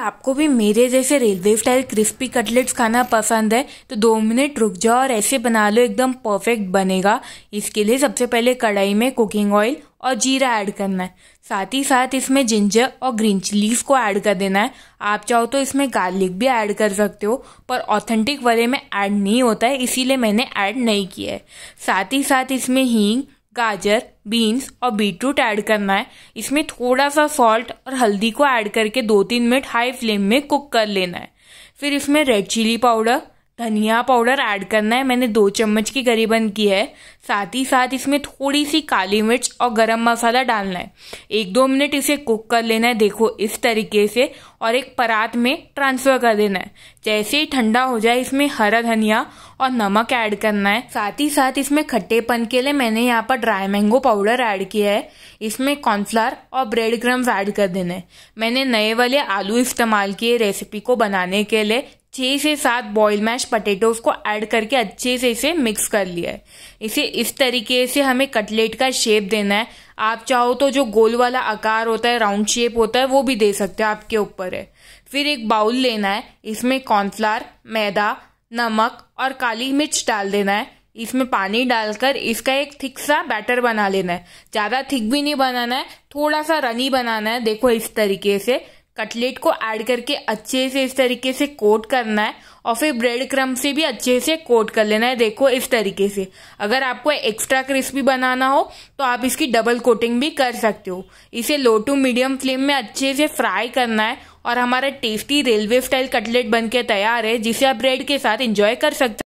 आपको भी मेरे जैसे रेलवे स्टाइल क्रिस्पी कटलेट्स खाना पसंद है तो दो मिनट रुक जाओ और ऐसे बना लो एकदम परफेक्ट बनेगा इसके लिए सबसे पहले कढ़ाई में कुकिंग ऑयल और जीरा ऐड करना है साथ ही साथ इसमें जिंजर और ग्रीन चिलीज को ऐड कर देना है आप चाहो तो इसमें गार्लिक भी ऐड कर सकते हो पर ऑथेंटिक वाले में ऐड नहीं होता है इसीलिए मैंने ऐड नहीं किया है साथ ही साथ इसमें हींग गाजर बीन्स और बीटरूट ऐड करना है इसमें थोड़ा सा सॉल्ट और हल्दी को ऐड करके दो तीन मिनट हाई फ्लेम में कुक कर लेना है फिर इसमें रेड चिली पाउडर धनिया पाउडर ऐड करना है मैंने दो चम्मच की करीबन की है साथ ही साथ इसमें थोड़ी सी काली मिर्च और गरम मसाला डालना है एक दो मिनट इसे कुक कर लेना है देखो इस तरीके से और एक परात में ट्रांसफ़र कर देना है जैसे ही ठंडा हो जाए इसमें हरा धनिया और नमक ऐड करना है साथ ही साथ इसमें खट्टेपन के लिए मैंने यहाँ पर ड्राई मैंगो पाउडर ऐड किया है इसमें कॉर्नफ्लावर और ब्रेड क्रम्स ऐड कर देने मैंने नए वाले आलू इस्तेमाल किए रेसिपी को बनाने के लिए छः से सात बॉयल मैश पटेटोज को ऐड करके अच्छे से इसे मिक्स कर लिया है इसे इस तरीके से हमें कटलेट का शेप देना है आप चाहो तो जो गोल वाला आकार होता है राउंड शेप होता है वो भी दे सकते हो आपके ऊपर है फिर एक बाउल लेना है इसमें कॉर्नफ्लावर मैदा नमक और काली मिर्च डाल देना है इसमें पानी डालकर इसका एक थिक सा बैटर बना लेना है ज़्यादा थिक भी नहीं बनाना है थोड़ा सा रनी बनाना है देखो इस तरीके से कटलेट को ऐड करके अच्छे से इस तरीके से कोट करना है और फिर ब्रेड क्रम से भी अच्छे से कोट कर लेना है देखो इस तरीके से अगर आपको एक्स्ट्रा क्रिस्पी बनाना हो तो आप इसकी डबल कोटिंग भी कर सकते हो इसे लो टू मीडियम फ्लेम में अच्छे से फ्राई करना है और हमारा टेस्टी रेलवे स्टाइल कटलेट बनके तैयार है जिसे आप ब्रेड के साथ एंजॉय कर सकते हैं